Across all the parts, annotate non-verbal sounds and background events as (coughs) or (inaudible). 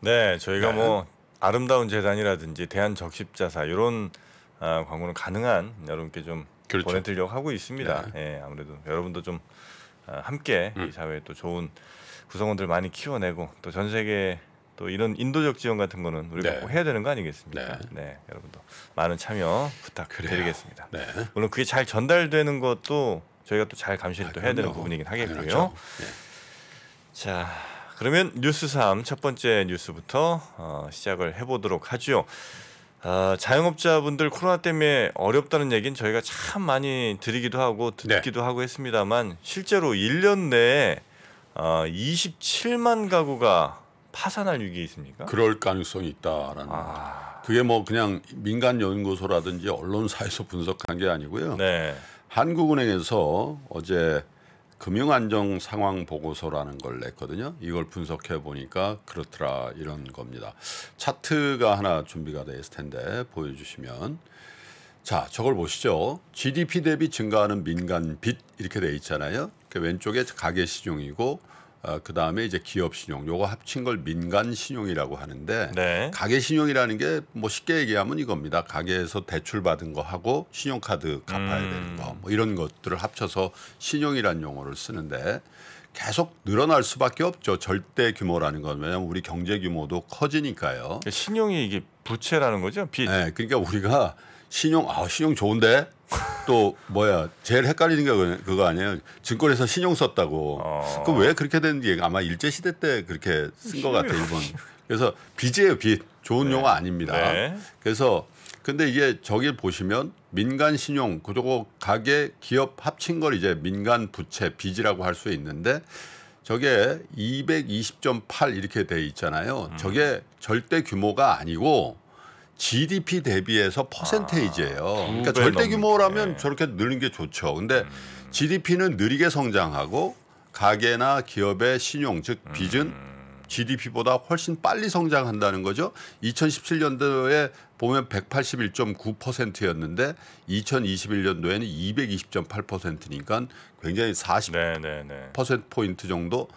네, 저희가 네. 뭐 아름다운 재단이라든지 대한적십자사 이런 아, 광고는 가능한 여러분께 좀 그렇죠. 보내드리려고 하고 있습니다. 네. 예, 아무래도 여러분도 좀 아, 함께 음. 이 사회에 또 좋은 구성원들 많이 키워내고 또 전 세계 또 이런 인도적 지원 같은 거는 우리가 네. 꼭 해야 되는 거 아니겠습니까? 네. 네 여러분도 많은 참여 부탁드리겠습니다. 네. 물론 그게 잘 전달되는 것도 저희가 또 잘 감시를 아, 또 해야 되는 부분이긴 하겠고요. 그렇죠. 자, 그러면 뉴스 3첫 번째 뉴스부터 어, 시작을 해보도록 하죠. 어, 자영업자분들 코로나 때문에 어렵다는 얘기는 저희가 참 많이 드리기도 하고 네. 듣기도 네. 하고 했습니다만 실제로 1년 내에 어, 27만 가구가 파산할 위기에 있습니까? 그럴 가능성이 있다라는 아... 그게 뭐 그냥 민간 연구소라든지 언론사에서 분석한 게 아니고요. 네. 한국은행에서 어제 금융안정 상황 보고서라는 걸 냈거든요. 이걸 분석해 보니까 그렇더라 이런 겁니다. 차트가 하나 준비가 돼 있을 텐데 보여주시면 자 저걸 보시죠. GDP 대비 증가하는 민간 빚 이렇게 돼 있잖아요. 그 왼쪽에 가계 시중이고 어, 그 다음에 이제 기업 신용, 요거 합친 걸 민간 신용이라고 하는데 네. 가계 신용이라는 게 뭐 쉽게 얘기하면 이겁니다. 가게에서 대출 받은 거 하고 신용카드 갚아야 음. 되는 거, 뭐 이런 것들을 합쳐서 신용이란 용어를 쓰는데 계속 늘어날 수밖에 없죠. 절대 규모라는 건왜냐면 우리 경제 규모도 커지니까요. 신용이 이게 부채라는 거죠, 빚. 네, 그러니까 우리가 신용 아 신용 좋은데 또 뭐야 제일 헷갈리는 게 그거, 아니에요 증권에서 신용 썼다고 어. 그럼 왜 그렇게 되는지 아마 일제 시대 때 그렇게 쓴 것 같아 일본 그래서 빚이에요 빚 좋은 네. 용어 아닙니다 네. 그래서 근데 이게 저기 보시면 민간 신용 그저고 가계 기업 합친 걸 이제 민간 부채 빚이라고 할 수 있는데 저게 220.8 이렇게 돼 있잖아요 저게 음. 절대 규모가 아니고 GDP 대비해서 퍼센테이지예요. 아, 그러니까 절대 규모라면 네. 저렇게 늘린 게 좋죠. 근데 음. GDP는 느리게 성장하고 가계나 기업의 신용 즉 빚은 음. GDP보다 훨씬 빨리 성장한다는 거죠. 2017년도에 보면 181.9%였는데 2021년도에는 220.8%니까 굉장히 40% 포인트 정도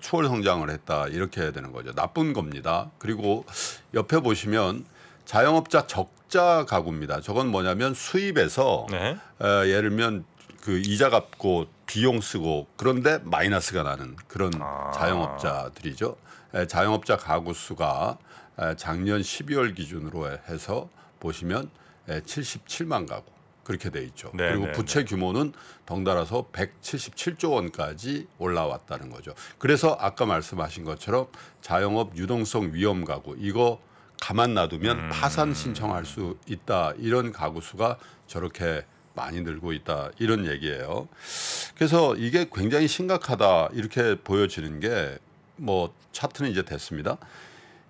추월 성장을 했다 이렇게 해야 되는 거죠. 나쁜 겁니다. 그리고 옆에 보시면 자영업자 적자 가구입니다. 저건 뭐냐면 수입에서 네. 어, 예를 들면 그 이자 갚고 비용 쓰고 그런데 마이너스가 나는 그런 아. 자영업자들이죠. 에, 자영업자 가구 수가 에, 작년 12월 기준으로 해서 보시면 에, 77만 가구 그렇게 돼 있죠. 네, 그리고 네, 부채 네. 규모는 덩달아서 177조 원까지 올라왔다는 거죠. 그래서 아까 말씀하신 것처럼 자영업 유동성 위험 가구 이거 가만 놔두면 음. 파산 신청할 수 있다. 이런 가구 수가 저렇게 많이 늘고 있다. 이런 얘기예요. 그래서 이게 굉장히 심각하다. 이렇게 보여지는 게 뭐 차트는 이제 됐습니다.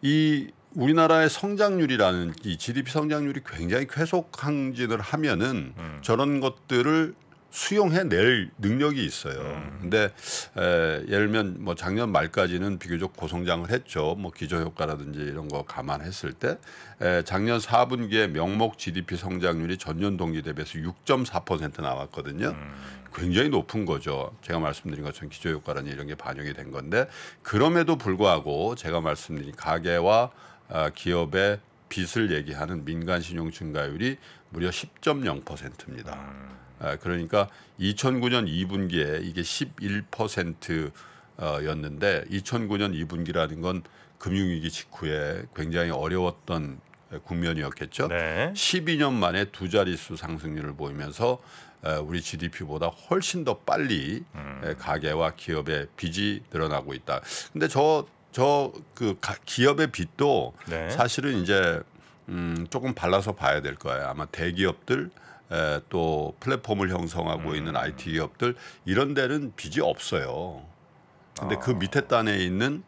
이 우리나라의 성장률이라는 이 GDP 성장률이 굉장히 쾌속 항진을 하면은 음. 저런 것들을 수용해낼 능력이 있어요. 음. 근데 에, 예를 들면 뭐 작년 말까지는 비교적 고성장을 했죠. 뭐 기저 효과라든지 이런 거 감안했을 때 에, 작년 4분기에 명목 GDP 성장률이 전년 동기 대비해서 6.4% 나왔거든요. 음. 굉장히 높은 거죠. 제가 말씀드린 것처럼 기저 효과라는 이런 게 반영이 된 건데 그럼에도 불구하고 제가 말씀드린 가계와 어, 기업의 빚을 얘기하는 민간 신용 증가율이 무려 10.0%입니다. 음. 아, 그러니까 2009년 2분기에 이게 11%였는데 2009년 2분기라는 건 금융위기 직후에 굉장히 어려웠던 국면이었겠죠. 네. 12년 만에 두 자릿수 상승률을 보이면서 우리 GDP보다 훨씬 더 빨리 음. 가계와 기업의 빚이 늘어나고 있다. 근데 저 저 그 기업의 빚도 네. 사실은 이제 음, 조금 발라서 봐야 될 거예요. 아마 대기업들 에, 또 플랫폼을 형성하고 음. 있는 IT 기업들 이런 데는 빚이 없어요. 근데 그 아. 그 밑에 단에 있는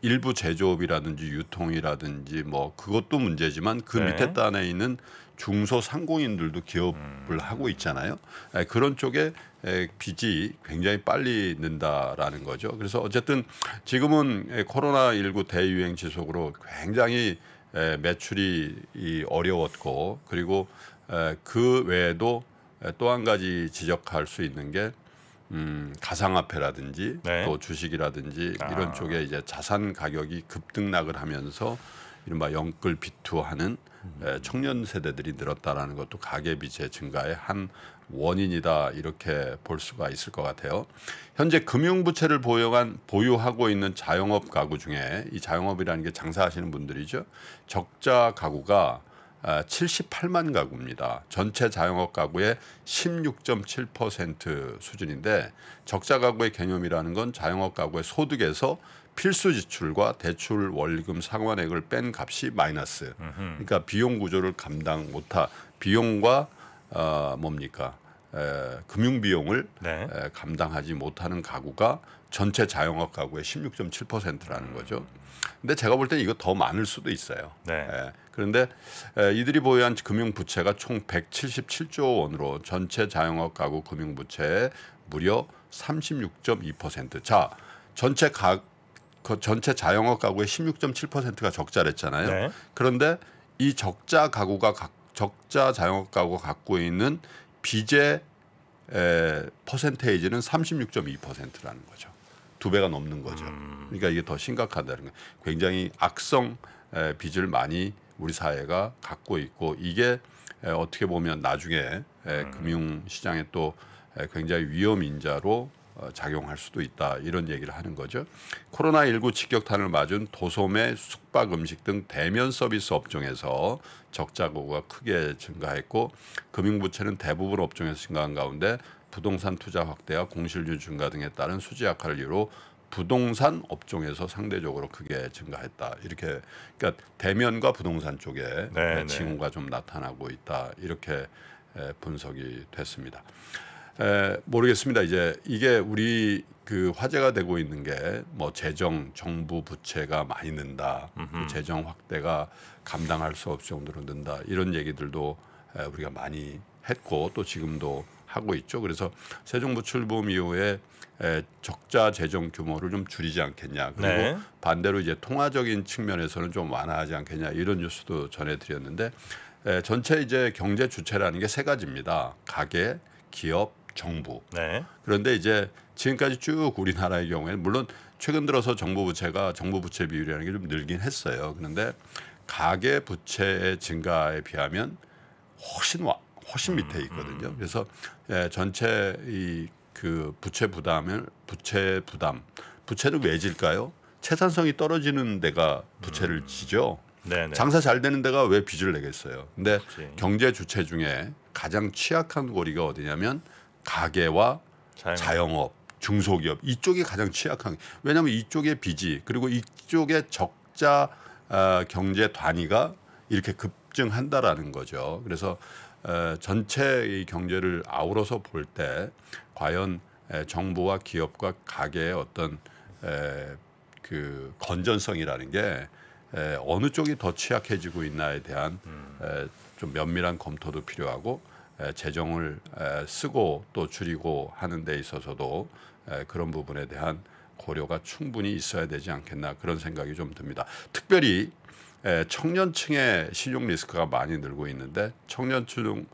일부 제조업이라든지 유통이라든지 뭐 그것도 문제지만 그 네. 밑에 단에 있는 중소상공인들도 기업을 음. 하고 있잖아요. 에, 그런 쪽에 에, 빚이 굉장히 빨리 는다라는 거죠. 그래서 어쨌든 지금은 에, 코로나 19 대유행 지속으로 굉장히 에, 매출이 이 어려웠고 그리고 그 외에도 또 한 가지 지적할 수 있는 게 음, 가상화폐라든지 네. 또 주식이라든지 아. 이런 쪽에 이제 자산 가격이 급등락을 하면서 이른바 영끌 비투하는 음. 청년 세대들이 늘었다라는 것도 가계비제 증가의 한 원인이다 이렇게 볼 수가 있을 것 같아요. 현재 금융부채를 보유한 보유하고 있는 자영업 가구 중에 이 자영업이라는 게 장사하시는 분들이죠. 적자 가구가 78만 아, 가구입니다. 전체 자영업 가구의 16.7% 수준인데 적자 가구의 개념이라는 건 자영업 가구의 소득에서 필수 지출과 대출 원리금 상환액을 뺀 값이 마이너스. 그러니까 비용 구조를 감당 못하 비용과 어, 뭡니까? 에, 금융 비용을 네. 에, 감당하지 못하는 가구가 전체 자영업 가구의 16.7%라는 거죠. 근데 제가 볼 때는 이거 더 많을 수도 있어요. 네. 예. 그런데 예, 이들이 보유한 금융 부채가 총 177조 원으로 전체 자영업 가구 금융 부채의 무려 36.2%. 자, 전체 가 그 전체 자영업 가구의 16.7%가 적자랬잖아요. 네. 그런데 이 적자 가구가 적자 자영업 가구가 갖고 있는 빚의 에, 예, 퍼센테이지는 36.2%라는 거죠. 두 배가 넘는 거죠. 음. 그러니까 이게 더 심각하다는 거. 굉장히 악성 빚을 많이 우리 사회가 갖고 있고 이게 어떻게 보면 나중에 음. 금융 시장에 또 굉장히 위험 인자로 어, 작용할 수도 있다 이런 얘기를 하는 거죠. 코로나19 직격탄을 맞은 도소매, 숙박 음식 등 대면 서비스 업종에서 적자고가 크게 증가했고 금융부채는 대부분 업종에서 증가한 가운데 부동산 투자 확대와 공실률 증가 등에 따른 수지 악화를 이유로 부동산 업종에서 상대적으로 크게 증가했다. 이렇게 그러니까 대면과 부동산 쪽에 네 징후가 네. 좀 나타나고 있다. 이렇게 분석이 됐습니다. 에, 모르겠습니다. 이제 이게 우리 그 화제가 되고 있는 게 뭐 재정 정부 부채가 많이 는다. 그 재정 확대가 감당할 수 없을 정도로 는다. 이런 얘기들도 에, 우리가 많이 했고 또 지금도 하고 있죠. 그래서 세종부 출범 이후에 적자 재정 규모를 좀 줄이지 않겠냐. 그리고 네. 반대로 이제 통화적인 측면에서는 좀 완화하지 않겠냐 이런 뉴스도 전해드렸는데 전체 이제 경제 주체라는 게 세 가지입니다. 가계, 기업, 정부. 네. 그런데 이제 지금까지 쭉 우리나라의 경우에는 물론 최근 들어서 정부 부채가 정부 부채 비율이라는 게 좀 늘긴 했어요. 그런데 가계 부채의 증가에 비하면 훨씬 와, 훨씬 밑에 음, 있거든요. 음. 그래서 예, 전체 이 그 부채 부담을 부채 부담 부채를 왜 질까요? 채산성이 떨어지는 데가 부채를 음. 지죠. 네네. 장사 잘 되는 데가 왜 빚을 내겠어요. 근데 그치. 경제 주체 중에 가장 취약한 고리가 어디냐면 가게와 자영업. 자영업, 중소기업 이쪽이 가장 취약한 왜냐하면 이쪽의 빚이 그리고 이쪽의 적자 어, 경제 단위가 이렇게 급증한다라는 거죠. 그래서 어, 전체 이 경제를 아우러서 볼 때 과연 정부와 기업과 가계의 어떤 그 건전성이라는 게 어느 쪽이 더 취약해지고 있나에 대한 음. 좀 면밀한 검토도 필요하고 재정을 쓰고 또 줄이고 하는 데 있어서도 그런 부분에 대한 고려가 충분히 있어야 되지 않겠나 그런 생각이 좀 듭니다. 특별히 예, 청년층의 신용 리스크가 많이 늘고 있는데 청년층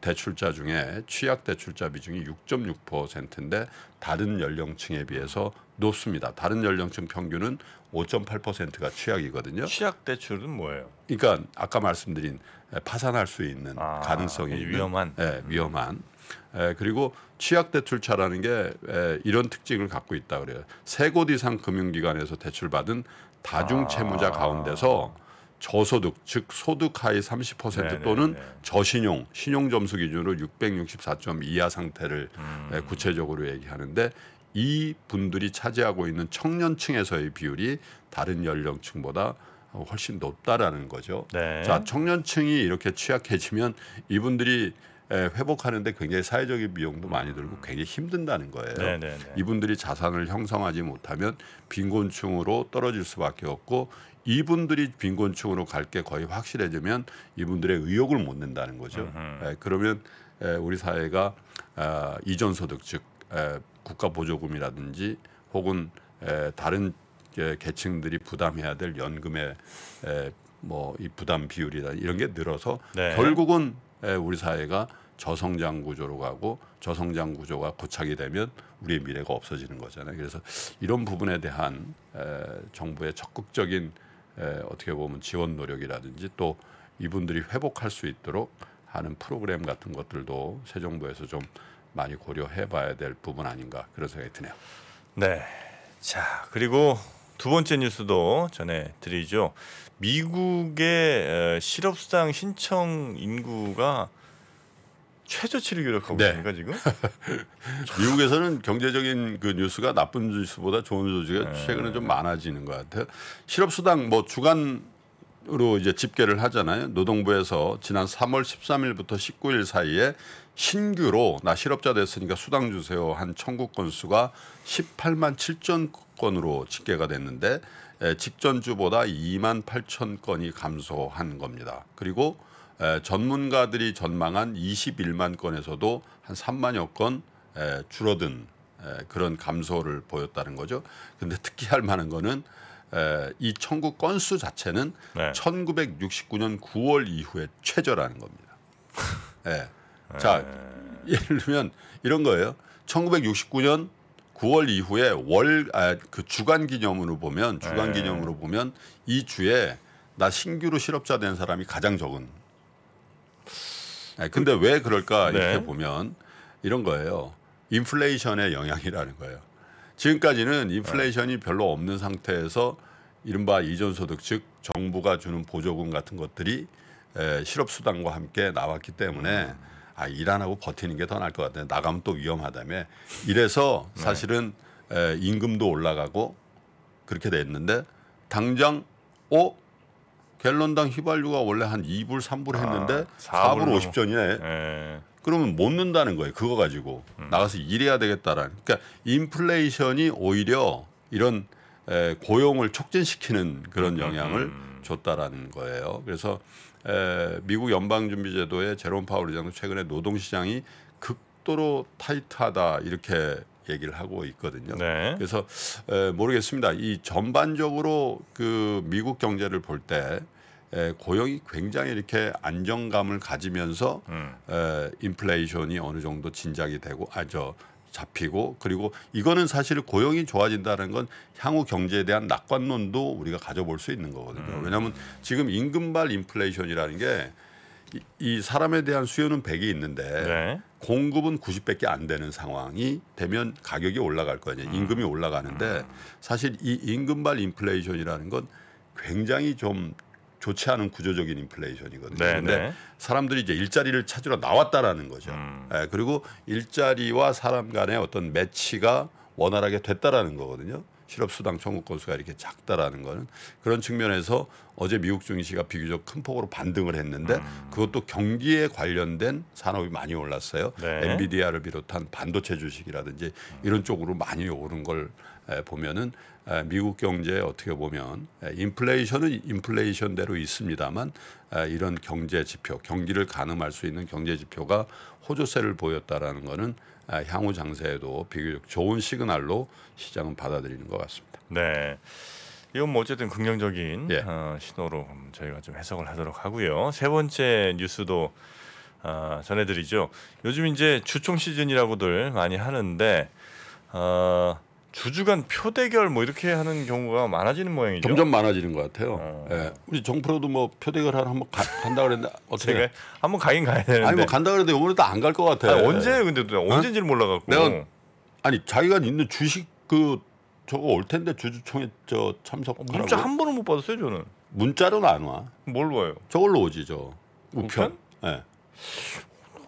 대출자 중에 취약 대출자 비중이 6.6%인데 다른 연령층에 비해서 높습니다. 다른 연령층 평균은 5.8%가 취약이거든요. 취약 대출은 뭐예요? 그러니까 아까 말씀드린 예, 파산할 수 있는 아, 가능성이 있는, 위험한 예, 위험한 에, 예, 그리고 취약 대출자라는게 에, 이런 특징을 갖고 있다 그래요. 세 곳 이상 금융기관에서 대출받은 다중 채무자 아. 가운데서 저소득 즉 소득 하위 30% 네네, 또는 네네. 저신용 신용 점수 기준으로 664점 이하 상태를 예, 음. 구체적으로 얘기하는데 이 분들이 차지하고 있는 청년층에서의 비율이 다른 연령층보다 훨씬 높다라는 거죠. 네. 자 청년층이 이렇게 취약해지면 이분들이 예, 회복하는데 굉장히 사회적인 비용도 많이 들고 음. 굉장히 힘든다는 거예요. 네네네. 네, 네. 이분들이 자산을 형성하지 못하면 빈곤층으로 떨어질 수밖에 없고 이분들이 빈곤층으로 갈 게 거의 확실해지면 이분들의 의욕을 못 낸다는 거죠. 에, 예, 그러면 에, 예, 우리 사회가 에, 아, 이전 소득 즉 에, 국가 보조금이라든지 혹은 에, 다른 에, 계층들이 부담해야 될 연금의 에, 뭐이 부담 비율이다 이런 게 늘어서 네. 결국은 우리 사회가 저성장 구조로 가고 저성장 구조가 고착이 되면 우리의 미래가 없어지는 거잖아요. 그래서 이런 부분에 대한 정부의 적극적인 어떻게 보면 지원 노력이라든지 또 이분들이 회복할 수 있도록 하는 프로그램 같은 것들도 새 정부에서 좀 많이 고려해 봐야 될 부분 아닌가 그런 생각이 드네요. 네. 자, 그리고 두 번째 뉴스도 전해드리죠. 미국의 실업수당 신청 인구가 최저치를 기록하고 네. 있습니까 지금? (laughs) 미국에서는 경제적인 그 뉴스가 나쁜 뉴스보다 좋은 뉴스가 네. 최근에 좀 많아지는 것 같아요. 실업수당 뭐 주간 으로 이제 집계를 하잖아요. 노동부에서 지난 3월 13일부터 19일 사이에 신규로 나 실업자 됐으니까 수당 주세요 한 청구 건수가 18만 7천 건으로 집계가 됐는데 에, 직전주보다 2만 8천 건이 감소한 겁니다. 그리고 에, 전문가들이 전망한 21만 건에서도 한 3만여 건 에, 줄어든 그런 감소를 보였다는 거죠. 근데 특히 할 만한 거는 에, 이 청구 건수 자체는 네. 1969년 9월 이후에 최저라는 겁니다. (laughs) 예. 자, 네. 예를 들면 이런 거예요. 1969년 9월 이후에 월그 아, 그 주간 기념으로 보면 주간 네. 기념으로 보면 이 주에 나 신규로 실업자 된 사람이 가장 적은. 네, 근데 왜 그럴까 네. 이렇게 네. 보면 이런 거예요. 인플레이션의 영향이라는 거예요. 지금까지는 네. 인플레이션이 별로 없는 상태에서 이른바 이전 소득 즉 정부가 주는 보조금 같은 것들이 에, 실업수당과 함께 나왔기 때문에 음. 아, 일 안 하고 버티는 게 더 나을 것 같아요. 나가면 또 위험하다며. 이래서 네. 사실은 에, 임금도 올라가고 그렇게 됐는데 당장 어? 갤런당 휘발유가 원래 한 2불, 3불 아, 했는데 아, 4불, 4불 50전이네. 예. 그러면 못 는다는 거예요. 그거 가지고 음. 나가서 일해야 되겠다라는. 그러니까 인플레이션이 오히려 이런 에, 고용을 촉진시키는 그런 음, 음, 영향을 음, 음. 줬다라는 거예요. 그래서 에, 미국 연방준비제도의 제롬 파월 의장도 최근에 노동시장이 극도로 타이트하다 이렇게 얘기를 하고 있거든요. 네. 그래서 에, 모르겠습니다. 이 전반적으로 그 미국 경제를 볼때 에, 예, 고용이 굉장히 이렇게 안정감을 가지면서 음. 에, 예, 인플레이션이 어느 정도 진작이 되고 아저 잡히고 그리고 이거는 사실 고용이 좋아진다는 건 향후 경제에 대한 낙관론도 우리가 가져볼 수 있는 거거든요. 음. 왜냐하면 지금 임금발 인플레이션이라는 게 이, 이 사람에 대한 수요는 100이 있는데 네. 공급은 90밖에 안 되는 상황이 되면 가격이 올라갈 거 아니에요. 임금이 음. 올라가는데 음. 사실 이 임금발 인플레이션이라는 건 굉장히 좀 좋지 않은 구조적인 인플레이션이거든요. 그런데 네, 네. 사람들이 이제 일자리를 찾으러 나왔다라는 거죠. 음. 예, 그리고 일자리와 사람 간의 어떤 매치가 원활하게 됐다라는 거거든요. 실업수당 청구 건수가 이렇게 작다라는 거는 그런 측면에서 어제 미국 증시가 비교적 큰 폭으로 반등을 했는데 음. 그것도 경기에 관련된 산업이 많이 올랐어요. 네. 엔비디아를 비롯한 반도체 주식이라든지 이런 쪽으로 많이 오른 걸 보면은 미국 경제 어떻게 보면 인플레이션은 인플레이션대로 있습니다만 이런 경제 지표, 경기를 가늠할 수 있는 경제 지표가 호조세를 보였다라는 것은 향후 장세에도 비교적 좋은 시그널로 시장은 받아들이는 것 같습니다. 네. 이건 뭐 어쨌든 긍정적인 예. 어, 신호로 음, 저희가 좀 해석을 하도록 하고요. 세 번째 뉴스도 어, 전해드리죠. 요즘 이제 주총 시즌이라고들 많이 하는데 어, 주주간 표대결 뭐 이렇게 하는 경우가 많아지는 모양이죠. 점점 많아지는 것 같아요. 어. 예. 우리 정프로도 뭐 표대결 하러 한번 가, 간다 그랬는데 어떻게 제 한번 가긴 가야 되는데 아니 뭐 간다 그랬는데 이번에도 안갈 것 같아. 아니, 언제 근데 또 어? 언제인지를 몰라 갖고. 내가 아니 자기가 있는 주식 그 저거 올 텐데 주주총회 저참석하 문자 한 번은 못 받았어요 저는. 문자로는 안 와. 뭘 와요? 저걸로 오지 저 우편. 우편? 예.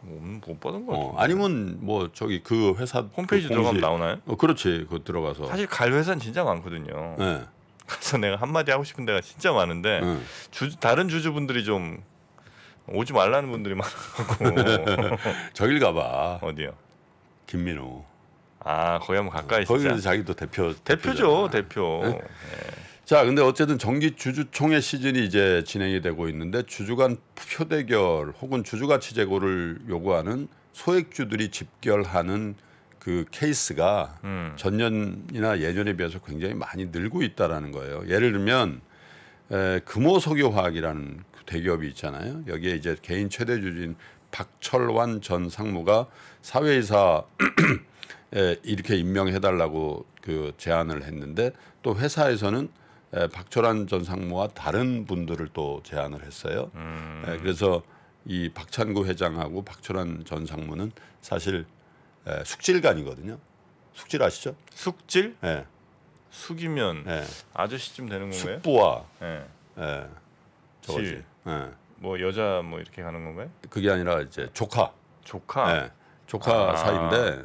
못 받은 거아 어, 아니면 뭐 저기 그 회사 그 홈페이지 그 들어가면 나오나요? 어, 그렇지. 그 들어가서 사실 갈 회사는 진짜 많거든요. 네. 그래서 내가 한마디 하고 싶은 데가 진짜 많은데 네. 주, 다른 주주분들이 좀 오지 말라는 분들이 많아고 (laughs) 저길 가봐. 어디요? 김민호. 아 거기 한번 가까이. 거기는 자기도 대표. 대표죠 대표. 네? 자, 근데 어쨌든 정기 주주총회 시즌이 이제 진행이 되고 있는데 주주간 표대결 혹은 주주가치 제고를 요구하는 소액주들이 집결하는 그 케이스가 음. 전년이나 예년에 비해서 굉장히 많이 늘고 있다라는 거예요. 예를 들면 에, 금호석유화학이라는 그 대기업이 있잖아요. 여기에 이제 개인 최대 주주인 박철환 전 상무가 사회이사 (clears throat) 에, 이렇게 임명해달라고 그 제안을 했는데 또 회사에서는 에, 박철환 전 상무와 다른 분들을 또 제안을 했어요. 음. 그래서 이 박찬구 회장하고 박철환 전 상무는 사실 에, 숙질간이거든요. 숙질 아시죠? 숙질? 예. 숙이면 네. 아저씨쯤 되는 건가요? 숙부와 예. 네. 저거지. 예. 뭐 여자 뭐 이렇게 가는 건가요? 그게 아니라 이제 조카. 조카. 예. 조카 아. 사이인데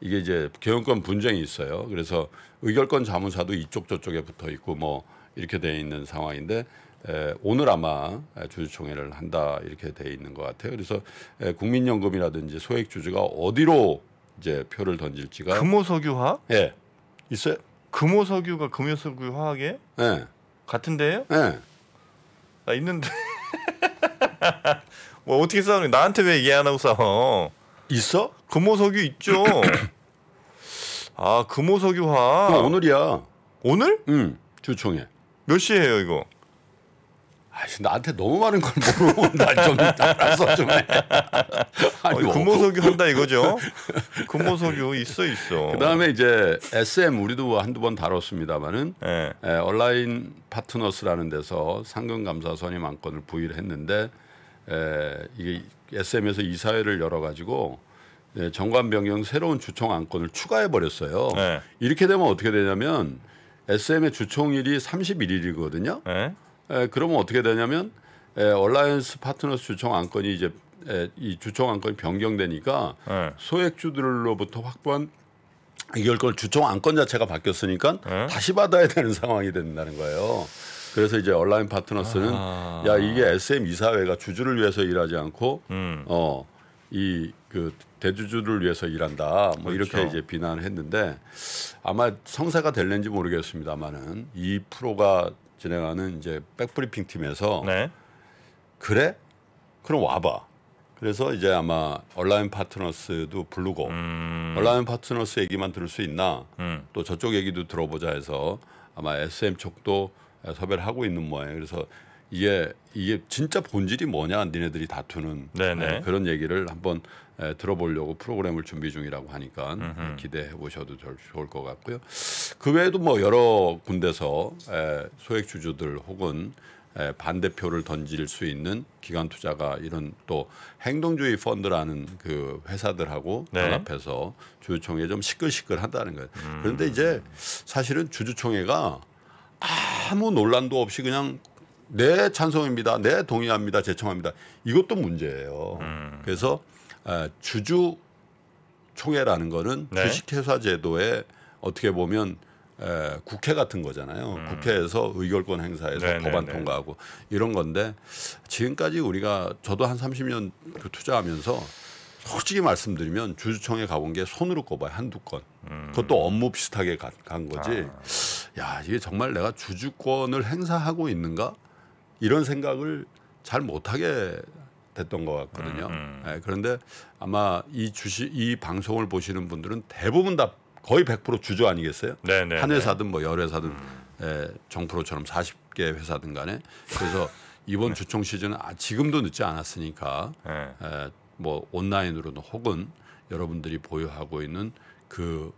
이게 이제 경영권 분쟁이 있어요. 그래서 의결권 자문사도 이쪽 저쪽에 붙어 있고 뭐 이렇게 돼 있는 상황인데 에, 오늘 아마 주주총회를 한다 이렇게 돼 있는 것 같아요. 그래서 에, 국민연금이라든지 소액주주가 어디로 이제 표를 던질지가 금호석유화 예 있어요. 금호석유가 금요석유화학에 예 같은데요? 예. 아, 있는데 (laughs) 뭐 어떻게 싸우는? 나한테 왜 얘기 안 하고 싸워? 있어? 금호석유 있죠. (coughs) 아 금호석유화. 그럼 어, 오늘이야. 오늘? 응. 주총회. 몇 시에요 이거? 아씨 나한테 너무 많은 걸 모르고 나좀 따라서 좀 해. (laughs) 아니, 금호석유 한다 이거죠. 금호석유 있어 있어. 그다음에 이제 SM 우리도 한두 번 다뤘습니다마는 네. 에, 온라인 파트너스라는 데서 상금 감사선임 안건을 부의를 했는데 에, 이게 SM에서 이사회를 열어가지고 예, 정관 변경 새로운 주총 안건을 추가해 버렸어요. 네. 이렇게 되면 어떻게 되냐면 SM의 주총일이 31일이거든요. 네. 예, 그러면 어떻게 되냐면 에, 얼라이언스 파트너스 주총 안건이 이제 에, 이 주총 안건이 변경되니까 네. 소액주들로부터 확보한 이걸 걸 주총 안건 자체가 바뀌었으니까 네. 다시 받아야 되는 상황이 된다는 거예요. 그래서 이제 얼라인 파트너스는 아. 야 이게 SM 이사회가 주주를 위해서 일하지 않고 음. 어이 그 대주주를 위해서 일한다 뭐 그렇죠. 이렇게 이제 비난을 했는데 아마 성사가 될는지 모르겠습니다만은 이 프로가 진행하는 이제 백브리핑 팀에서 네. 그래 그럼 와봐 그래서 이제 아마 얼라인 파트너스도 부르고 음. 얼라인 파트너스 얘기만 들을 수 있나 음. 또 저쪽 얘기도 들어보자 해서 아마 SM 쪽도 섭외를 하고 있는 모양이에요. 그래서 이게 이게 진짜 본질이 뭐냐 니네들이 다투는 네네. 예, 그런 얘기를 한번 예, 들어보려고 프로그램을 준비 중이라고 하니까 음흠. 기대해 보셔도 좋을 것 같고요. 그 외에도 뭐 여러 군데서 예, 소액 주주들 혹은 반대표를 던질 수 있는 기관 투자가 이런 또 행동주의 펀드라는 그 회사들하고 네. 연합해서 주주총회 좀 시끌시끌한다는 거예요. 음. 그런데 이제 사실은 주주총회가 아무 논란도 없이 그냥 네 찬성입니다. 네 동의합니다. 제청합니다. 이것도 문제예요. 음. 그래서 아, 주주 총회라는 거는 네. 주식회사 제도에 어떻게 보면 에, 국회 같은 거잖아요. 음. 국회에서 의결권 행사해서 네네네. 네, 법안 네. 통과하고 이런 건데 지금까지 우리가 저도 한 30년 그 투자하면서 솔직히 말씀드리면 주주총회 가본 게 손으로 꼽아요 한두 건. 음. 그것도 업무 비슷하게 간, 간 거지. 아. 야 이게 정말 내가 주주권을 행사하고 있는가 이런 생각을 잘 못하게 됐던 것 같거든요. 음, 음. 네, 그런데 아마 이 주시 이 방송을 보시는 분들은 대부분 다 거의 100% 주주 아니겠어요? 네네, 네, 한 네. 회사든 뭐열 회사든 음. 예, 정프로처럼 40개 회사든 간에 그래서 이번 네. 주총 시즌은 아, 지금도 늦지 않았으니까 네. 에, 예, 뭐 온라인으로는 혹은 여러분들이 보유하고 있는 그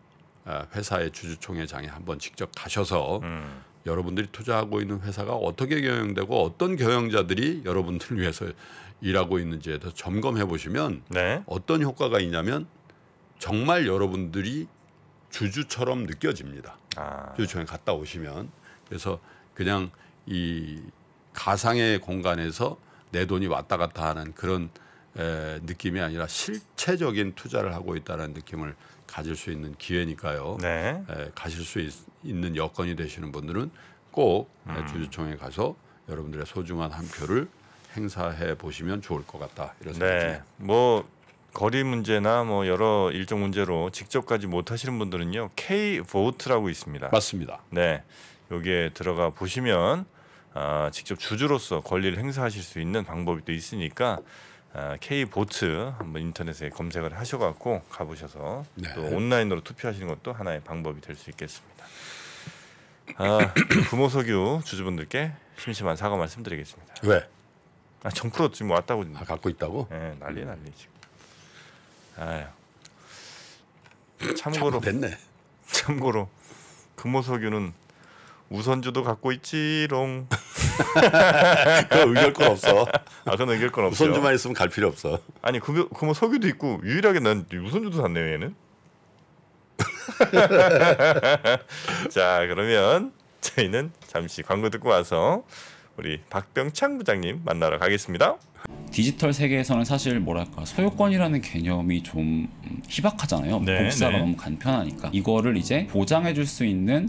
아, 회사의 주주총회장에 한번 직접 가셔서 음. 여러분들이 투자하고 있는 회사가 어떻게 경영되고 어떤 경영자들이 여러분들을 위해서 일하고 있는지에 대해서 점검해 보시면 네. 어떤 효과가 있냐면 정말 여러분들이 주주처럼 느껴집니다. 아. 주주총회 갔다 오시면 그래서 그냥 이 가상의 공간에서 내 돈이 왔다 갔다 하는 그런 에, 느낌이 아니라 실체적인 투자를 하고 있다는 느낌을 가질 수 있는 기회니까요. 네. 에, 예, 가실 수 있, 는 여건이 되시는 분들은 꼭 예, 음. 주주총회 가서 여러분들의 소중한 한 표를 행사해 보시면 좋을 것 같다 이런 네. 생각이 뭐 거리 문제나 뭐 여러 일정 문제로 직접까지 못 하시는 분들은요 K 보트라고 있습니다. 맞습니다. 네, 여기에 들어가 보시면 아, 직접 주주로서 권리를 행사하실 수 있는 방법이 또 있으니까 아, K 보트 한번 인터넷에 검색을 하셔갖고 가보셔서 네. 또 온라인으로 투표하시는 것도 하나의 방법이 될 수 있겠습니다. 아, 금호석유 (clears throat) 주주분들께 심심한 사과 말씀드리겠습니다. 왜? 아, 정프로 지금 왔다고 아, 갖고 있다고? 네, 난리 난리 지금. 아 참고로 됐네. 참고로 금호석유는 우선주도 갖고 있지롱. (laughs) 그거 의결 건 없어. 아, 저는 의결 건 없어요. 우선주만 있으면 갈 필요 없어. 아니, 그거, 그, 그 뭐 석유도 있고, 유일하게 난 우선주도 샀네요, 얘는. (laughs) 자, 그러면 저희는 잠시 광고 듣고 와서 우리 박병창 부장님 만나러 가겠습니다. 디지털 세계에서는 사실 뭐랄까 소유권이라는 개념이 좀 희박하잖아요. 네, 복사가 네. 너무 간편하니까 이거를 이제 보장해줄 수 있는